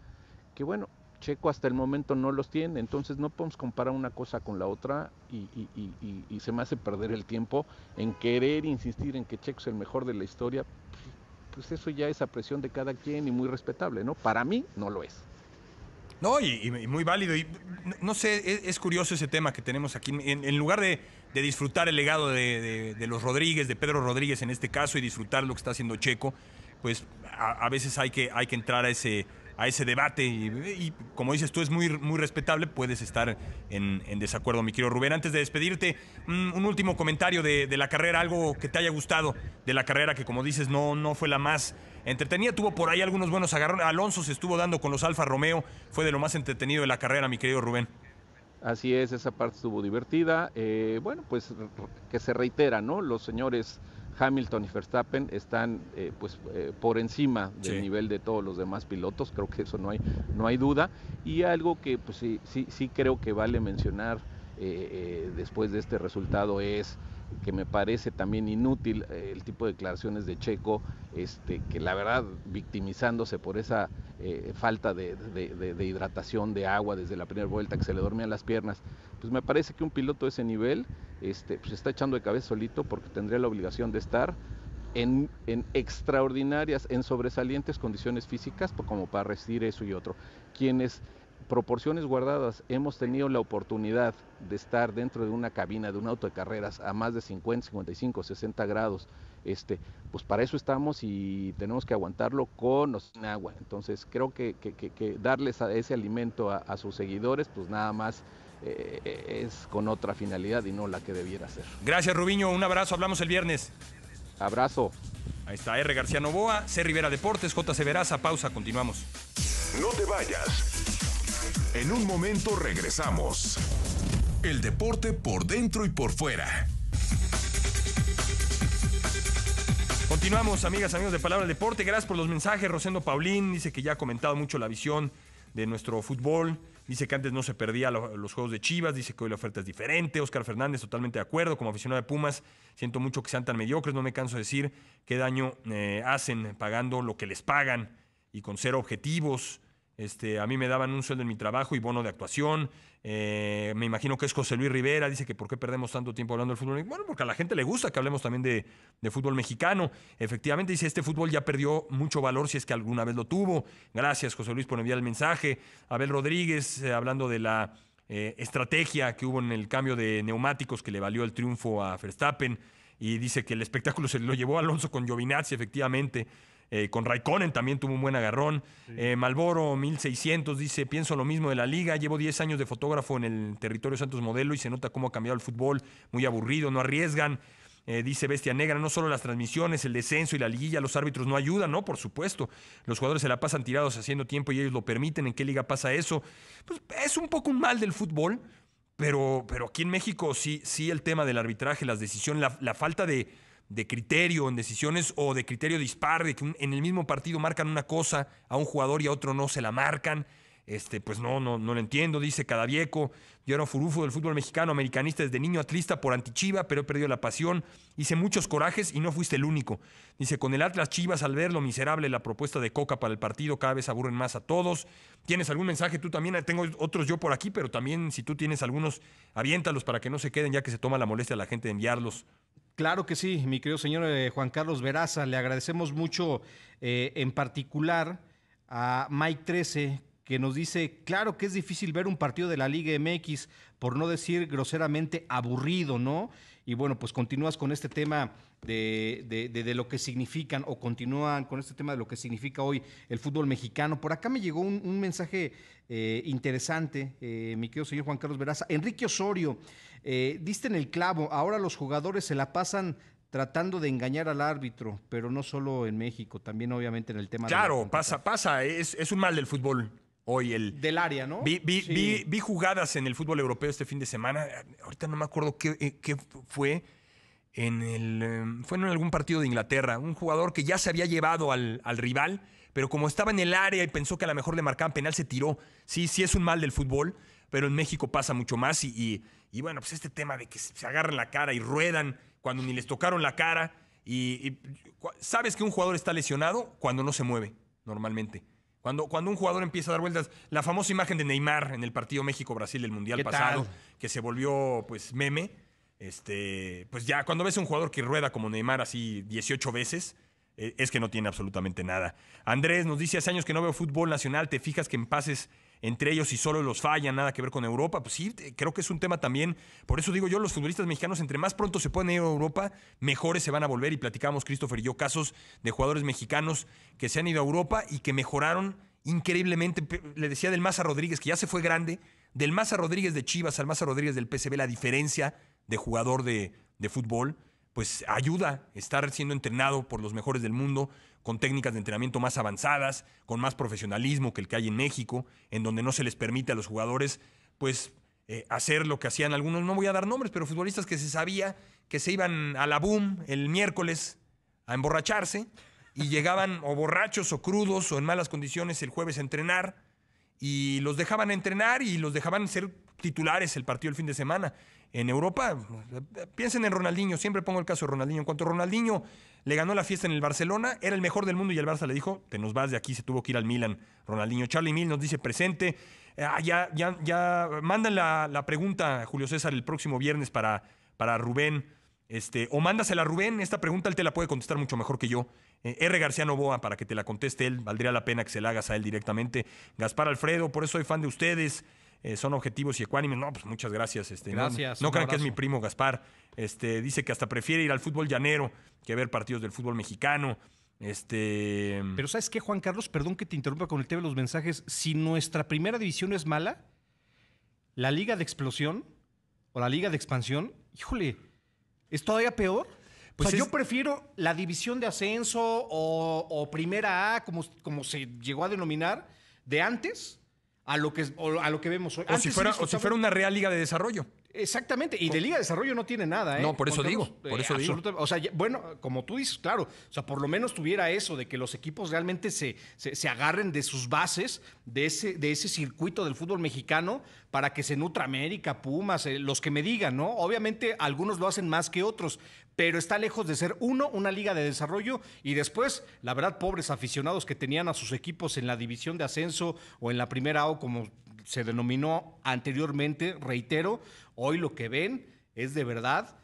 que bueno, Checo hasta el momento no los tiene, entonces no podemos comparar una cosa con la otra y, se me hace perder el tiempo en querer insistir en que Checo es el mejor de la historia, pues eso ya es a presión de cada quien y muy respetable, ¿no? Para mí no lo es. No, y, muy válido, y no, sé, e, es, curioso ese tema que tenemos aquí, en, lugar de, disfrutar el legado de, los Rodríguez, de Pedro Rodríguez en este caso, y disfrutar lo que está haciendo Checo, pues a, a, veces hay que, hay que entrar a ese, a ese debate. Y, como dices tú, es muy, muy respetable, puedes estar en, desacuerdo, mi querido Rubén. Antes de despedirte, mm, un, último comentario de, la carrera, algo que te haya gustado de la carrera, que como dices, no, no fue la más entretenida. Tuvo por ahí algunos buenos agarrones. Alonso se estuvo dando con los Alfa Romeo, fue de lo más entretenido de la carrera, mi querido Rubén. Así es, esa parte estuvo divertida. Eh, bueno, pues que se reitera, ¿no? Los señores Hamilton y Verstappen están eh, pues, eh, por encima del nivel de todos los demás pilotos, creo que eso no hay, no hay duda. Y algo que pues, sí, sí, sí creo que vale mencionar eh, después de este resultado es que me parece también inútil eh, el tipo de declaraciones de Checo, este, que la verdad victimizándose por esa eh, falta de, hidratación de agua desde la primera vuelta, que se le dormían las piernas, pues me parece que un piloto de ese nivel este, pues está echando de cabeza solito porque tendría la obligación de estar en, en, extraordinarias, en sobresalientes condiciones físicas, pues como para resistir eso y otro. Quienes proporciones guardadas, hemos tenido la oportunidad de estar dentro de una cabina, de un auto de carreras a más de 50, 55, 60 grados. Este, pues para eso estamos y tenemos que aguantarlo con o sin agua. Entonces creo que, darles ese alimento a, sus seguidores, pues nada más eh, es con otra finalidad y no la que debiera ser. Gracias Rubiño, un abrazo, hablamos el viernes. Abrazo. Ahí está R. García Novoa, C. Rivera Deportes, J. Severaza, pausa, continuamos. No te vayas. En un momento regresamos. El deporte por dentro y por fuera. Continuamos, amigas, amigos de Palabra del Deporte. Gracias por los mensajes. Rosendo Paulín dice que ya ha comentado mucho la visión de nuestro fútbol. Dice que antes no se perdía los juegos de Chivas, dice que hoy la oferta es diferente. Oscar Fernández, totalmente de acuerdo. Como aficionado de Pumas, siento mucho que sean tan mediocres. No me canso de decir qué daño eh, hacen pagando lo que les pagan y con ser objetivos. Este, a mí me daban un sueldo en mi trabajo y bono de actuación. Eh, me imagino que es José Luis Rivera, dice que por qué perdemos tanto tiempo hablando del fútbol. Bueno, porque a la gente le gusta que hablemos también de, fútbol mexicano. Efectivamente, dice, este fútbol ya perdió mucho valor si es que alguna vez lo tuvo. Gracias, José Luis, por enviar el mensaje. Abel Rodríguez, eh, hablando de la eh, estrategia que hubo en el cambio de neumáticos que le valió el triunfo a Verstappen. Y dice que el espectáculo se lo llevó Alonso con Giovinazzi, efectivamente. Eh, con Raikkonen también tuvo un buen agarrón. Eh, Malboro 1600 dice, pienso lo mismo de la liga, llevo 10 años de fotógrafo en el territorio Santos Modelo y se nota cómo ha cambiado el fútbol, muy aburrido, no arriesgan. Eh, dice Bestia Negra, no solo las transmisiones, el descenso y la liguilla, los árbitros no ayudan, ¿no? Por supuesto, los jugadores se la pasan tirados haciendo tiempo y ellos lo permiten, ¿en qué liga pasa eso? Pues, es un poco un mal del fútbol, pero, pero aquí en México sí, sí el tema del arbitraje, las decisiones, la falta de, de criterio en decisiones o de criterio dispar, de que en el mismo partido marcan una cosa a un jugador y a otro no se la marcan. Este, pues no, no, no lo entiendo, dice Cadavieco. Yo era furufo del fútbol mexicano, americanista desde niño, atlista por antichiva, pero he perdido la pasión. Hice muchos corajes y no fuiste el único. Dice, con el Atlas Chivas, al ver lo miserable la propuesta de Coca para el partido, cada vez aburren más a todos. ¿Tienes algún mensaje? Tú también, ah, tengo otros yo por aquí, pero también si tú tienes algunos, aviéntalos para que no se queden, ya que se toma la molestia la gente de enviarlos. Claro que sí, mi querido señor eh, Juan Carlos Veraza. Le agradecemos mucho eh, en particular a Mike 13 que nos dice, claro que es difícil ver un partido de la Liga MX, por no decir groseramente aburrido, ¿no? Y bueno, pues continúas con este tema de, de, de, lo que significan o continúan con este tema de lo que significa hoy el fútbol mexicano. Por acá me llegó un, mensaje eh, interesante, eh, mi querido señor Juan Carlos Veraza. Enrique Osorio, eh, diste en el clavo, ahora los jugadores se la pasan tratando de engañar al árbitro, pero no solo en México, también obviamente en el tema. Claro, pasa, pasa, es, es un mal del fútbol hoy el... Del área, ¿no? Vi, jugadas en el fútbol europeo este fin de semana. Ahorita no me acuerdo qué, eh, fue. En el, em, fue en algún partido de Inglaterra, un jugador que ya se había llevado al, rival, pero como estaba en el área y pensó que a lo mejor le marcaban penal, se tiró. Sí, sí es un mal del fútbol, pero en México pasa mucho más y, bueno, pues este tema de que se agarran la cara y ruedan cuando ni les tocaron la cara y sabes que un jugador está lesionado cuando no se mueve normalmente. Cuando, un jugador empieza a dar vueltas, la famosa imagen de Neymar en el partido México-Brasil del Mundial pasado, que se volvió pues meme, este, pues ya cuando ves a un jugador que rueda como Neymar así 18 veces, eh, es que no tiene absolutamente nada. Andrés nos dice, hace años que no veo fútbol nacional, te fijas que en pases entre ellos y solo los fallan, nada que ver con Europa. Pues sí, eh, creo que es un tema también. Por eso digo yo, los futbolistas mexicanos, entre más pronto se pueden ir a Europa, mejores se van a volver. Y platicamos, Christopher y yo, casos de jugadores mexicanos que se han ido a Europa y que mejoraron increíblemente. Le decía del Maza Rodríguez, que ya se fue grande, del Maza Rodríguez de Chivas al Maza Rodríguez del PCB, la diferencia de jugador de, de fútbol pues ayuda estar siendo entrenado por los mejores del mundo, con técnicas de entrenamiento más avanzadas, con más profesionalismo que el que hay en México, en donde no se les permite a los jugadores, pues, eh, hacer lo que hacían algunos, no voy a dar nombres, pero futbolistas que se sabía que se iban a la boom el miércoles a emborracharse y llegaban o borrachos o crudos o en malas condiciones el jueves a entrenar y los dejaban entrenar y los dejaban ser titulares el partido el fin de semana en Europa. Piensen en Ronaldinho, siempre pongo el caso de Ronaldinho. En cuanto Ronaldinho le ganó la fiesta en el Barcelona, era el mejor del mundo y el Barça le dijo, te nos vas de aquí, se tuvo que ir al Milan. Ronaldinho, Charlie Mil nos dice presente. Ah, ya, ya, ya, mandan la, pregunta, Julio César, el próximo viernes para, para Rubén. Este, o mándasela a Rubén, esta pregunta él te la puede contestar mucho mejor que yo. Eh, R. García Novoa, para que te la conteste él, valdría la pena que se la hagas a él directamente. Gaspar Alfredo, por eso soy fan de ustedes. Eh, son objetivos y ecuánimes. No, pues muchas gracias. Este, gracias. No, crean que es mi primo Gaspar. Este, dice que hasta prefiere ir al fútbol llanero que ver partidos del fútbol mexicano. Este... Pero ¿sabes qué, Juan Carlos? Perdón que te interrumpa con el tema de los mensajes. Si nuestra primera división es mala, la liga de explosión o la liga de expansión, híjole, es todavía peor. Pues yo prefiero la división de ascenso o, primera A, como, como se llegó a denominar, de antes, a lo que, a lo que vemos hoy. O, si fuera, una real liga de desarrollo. Exactamente, y de Liga de Desarrollo no tiene nada. ¿eh? No, por eso digo, por eso digo. O sea, bueno, como tú dices, claro, o sea, por lo menos tuviera eso, de que los equipos realmente se, se, agarren de sus bases, de ese, de ese circuito del fútbol mexicano, para que se nutra América, Pumas, eh, los que me digan, ¿no? Obviamente algunos lo hacen más que otros, pero está lejos de ser uno, una liga de desarrollo y después, la verdad, pobres aficionados que tenían a sus equipos en la división de ascenso o en la primera O como se denominó anteriormente, reitero, hoy lo que ven es de verdad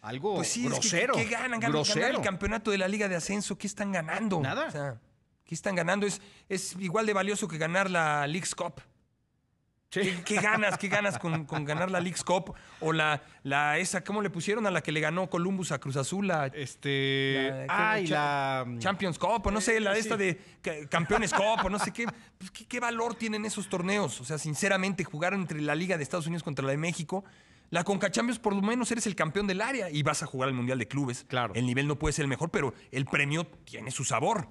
algo pues sí, grosero. Es ganan, ganan, ganan, el campeonato de la liga de ascenso, ¿qué están ganando? Nada. ¿qué están ganando? Es, es igual de valioso que ganar la League's Cup. ¿Qué, ganas, qué ganas con, ganar la Leagues Cup o la, la esa, ¿cómo le pusieron a la que le ganó Columbus a Cruz Azul? La, este, ay, la Champions Cup, o no sé, la esta de Campeones Cup, o no sé pues, qué, qué, valor tienen esos torneos. O sea, sinceramente, jugar entre la Liga de Estados Unidos contra la de México, la Conca Champions por lo menos eres el campeón del área y vas a jugar al Mundial de Clubes. Claro. El nivel no puede ser el mejor, pero el premio tiene su sabor.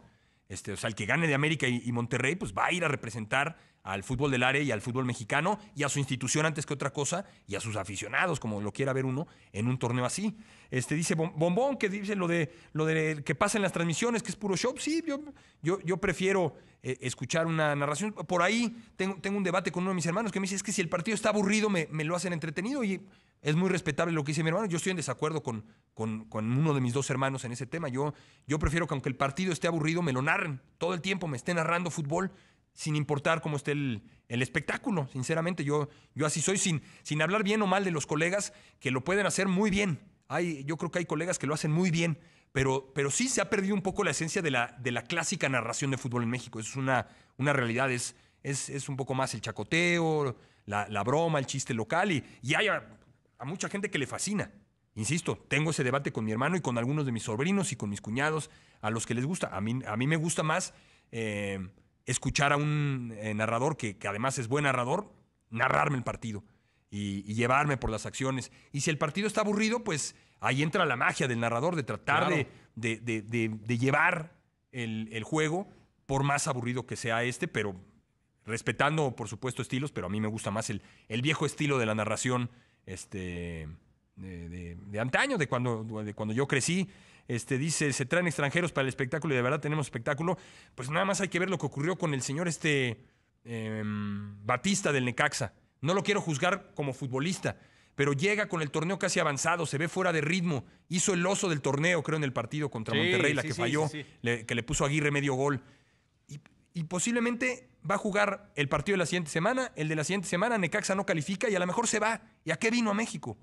Este, o sea, el que gane de América y Monterrey, pues va a ir a representar al fútbol del área y al fútbol mexicano y a su institución antes que otra cosa y a sus aficionados, como lo quiera ver uno, en un torneo así. Este dice Bombón que dice lo de lo de que pasa en las transmisiones, que es puro show. Sí, yo, yo, prefiero eh, escuchar una narración. Por ahí tengo, tengo un debate con uno de mis hermanos que me dice es que si el partido está aburrido me, me lo hacen entretenido y es muy respetable lo que dice mi hermano. Yo estoy en desacuerdo con, con, uno de mis dos hermanos en ese tema. Yo, yo prefiero que aunque el partido esté aburrido, me lo narren todo el tiempo, me esté narrando fútbol sin importar cómo esté el, espectáculo. Sinceramente, yo, yo así soy, sin, sin, hablar bien o mal de los colegas que lo pueden hacer muy bien. Hay, yo creo que hay colegas que lo hacen muy bien, pero, pero sí se ha perdido un poco la esencia de la, de la clásica narración de fútbol en México. Eso es una, una realidad, es, es, un poco más el chacoteo, la, broma, el chiste local, y, hay a, mucha gente que le fascina. Insisto, tengo ese debate con mi hermano y con algunos de mis sobrinos y con mis cuñados, a los que les gusta. A mí, a mí me gusta más eh, escuchar a un eh, narrador que, además es buen narrador, narrarme el partido y, llevarme por las acciones. Y si el partido está aburrido, pues ahí entra la magia del narrador de tratar de, llevar el, juego, por más aburrido que sea este, pero respetando, por supuesto, estilos, pero a mí me gusta más el, viejo estilo de la narración este, de, antaño, de cuando yo crecí, este, dice, se traen extranjeros para el espectáculo y de verdad tenemos espectáculo, pues nada más hay que ver lo que ocurrió con el señor este, em, Batista del Necaxa. No lo quiero juzgar como futbolista, pero llega con el torneo casi avanzado, se ve fuera de ritmo, hizo el oso del torneo, creo, en el partido contra Monterrey, la que falló, que le puso a Aguirre medio gol. y, posiblemente va a jugar el partido de la siguiente semana, el de la siguiente semana, Necaxa no califica y a lo mejor se va. ¿Y a qué vino a México?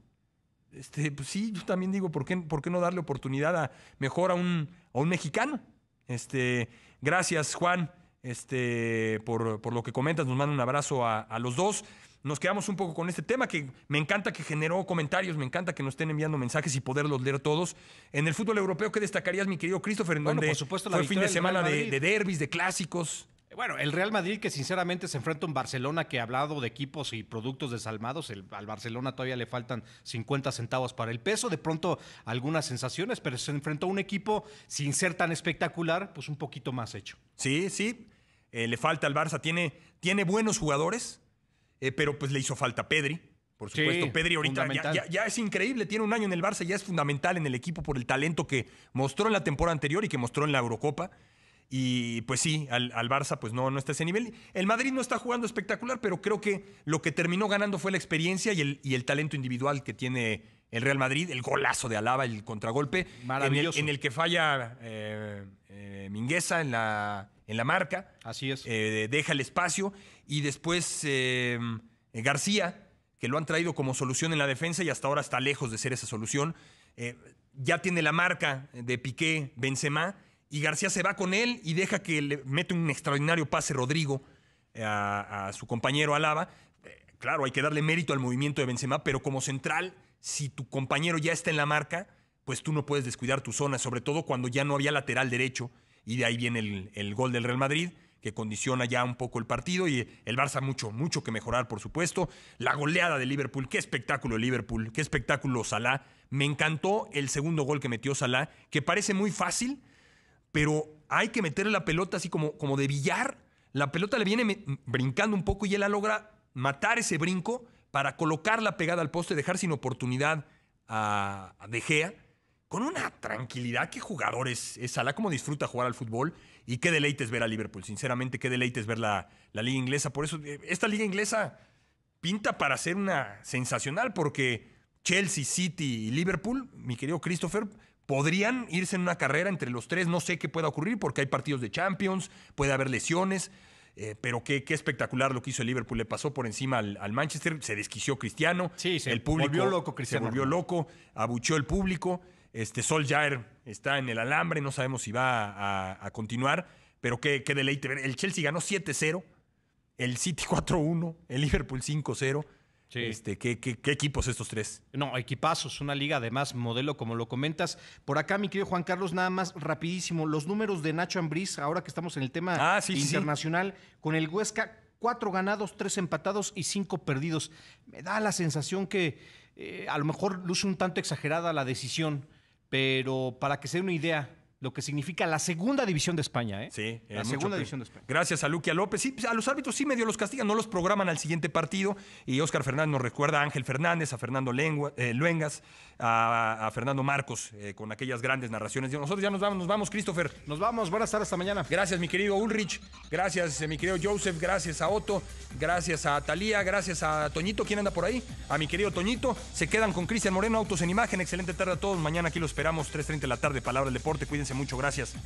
este, pues sí, yo también digo, ¿por qué, por qué no darle oportunidad a mejor a un, a un mexicano? Este, gracias, Juan, este, por, lo que comentas. Nos manda un abrazo a, los dos nos quedamos un poco con este tema que me encanta que generó comentarios, me encanta que nos estén enviando mensajes y poderlos leer todos. En el fútbol europeo, ¿qué destacarías, mi querido Christopher? En donde por supuesto, la fue fin de semana de, de derbis, de clásicos. Bueno, el Real Madrid que sinceramente se enfrenta a un Barcelona que ha hablado de equipos y productos desalmados, al Barcelona todavía le faltan 50 centavos para el peso, de pronto algunas sensaciones, pero se enfrentó a un equipo sin ser tan espectacular, pues un poquito más hecho. Sí, sí, eh, le falta al Barça, tiene, tiene buenos jugadores, eh, pero pues le hizo falta Pedri, por supuesto. Pedri ahorita ya, es increíble, tiene un año en el Barça, ya es fundamental en el equipo por el talento que mostró en la temporada anterior y que mostró en la Eurocopa. Y pues sí, al, Barça pues no, no está ese nivel. El Madrid no está jugando espectacular, pero creo que lo que terminó ganando fue la experiencia y el, talento individual que tiene el Real Madrid, el golazo de Alaba, el contragolpe, en el, que falla eh, eh, Mingueza en la, en la marca. Así es. Eh, deja el espacio y después García, que lo han traído como solución en la defensa y hasta ahora está lejos de ser esa solución. ya tiene la marca de Piqué Benzema y García se va con él y deja que le mete un extraordinario pase Rodrigo eh, a, su compañero Alaba. Eh, claro, hay que darle mérito al movimiento de Benzema, pero como central, si tu compañero ya está en la marca, pues tú no puedes descuidar tu zona, sobre todo cuando ya no había lateral derecho. Y de ahí viene el, gol del Real Madrid, que condiciona ya un poco el partido. Y el Barça mucho, mucho que mejorar, por supuesto. La goleada de Liverpool, qué espectáculo Liverpool, qué espectáculo Salah. Me encantó el segundo gol que metió Salah, que parece muy fácil, pero hay que meterle la pelota así como, como de billar. La pelota le viene brincando un poco y él la logra matar ese brinco para colocarla pegada al poste, dejar sin oportunidad a, De Gea, con una tranquilidad. Qué jugador es, la cómo disfruta jugar al fútbol y qué deleite es ver a Liverpool. Sinceramente, qué deleite es ver la, la liga inglesa. Por eso, eh, esta liga inglesa pinta para ser una sensacional, porque Chelsea, City y Liverpool, mi querido Christopher, podrían irse en una carrera entre los tres. No sé qué pueda ocurrir porque hay partidos de Champions, puede haber lesiones. Eh, pero qué, qué, espectacular lo que hizo el Liverpool. Le pasó por encima al, Manchester, se desquició Cristiano. el público, volvió loco Cristiano. Se volvió loco, abuchó el público. Este Sol Jair está en el alambre, no sabemos si va a, continuar, pero qué, qué deleite. El Chelsea ganó 7-0, el City 4-1, el Liverpool 5-0. Este, ¿qué, qué, equipos estos tres? No, equipazos, una liga además, modelo como lo comentas. Por acá, mi querido Juan Carlos, nada más rapidísimo, los números de Nacho Ambriz, ahora que estamos en el tema ah, internacional, con el Huesca, cuatro ganados, tres empatados y cinco perdidos. Me da la sensación que eh, a lo mejor luce un tanto exagerada la decisión, pero para que se una idea, lo que significa la segunda división de España, ¿eh? Sí, eh, la segunda división de España. Gracias a Luquia López. Sí, pues, a los árbitros sí medio los castigan, no los programan al siguiente partido. Y Oscar Fernández nos recuerda a Ángel Fernández, a Fernando eh, Luengas, a, Fernando Marcos eh, con aquellas grandes narraciones. Nosotros ya nos vamos, nos vamos, Christopher. Nos vamos, buenas tardes hasta mañana. Gracias, mi querido Ulrich. Gracias, eh, mi querido Joseph. Gracias a Otto. Gracias a Talía. Gracias a Toñito. ¿Quién anda por ahí? A mi querido Toñito. Se quedan con Cristian Moreno, Autos en Imagen. Excelente tarde a todos. Mañana aquí lo esperamos, 3.30 de la tarde. Palabra del Deporte. Cuídense mucho. Gracias.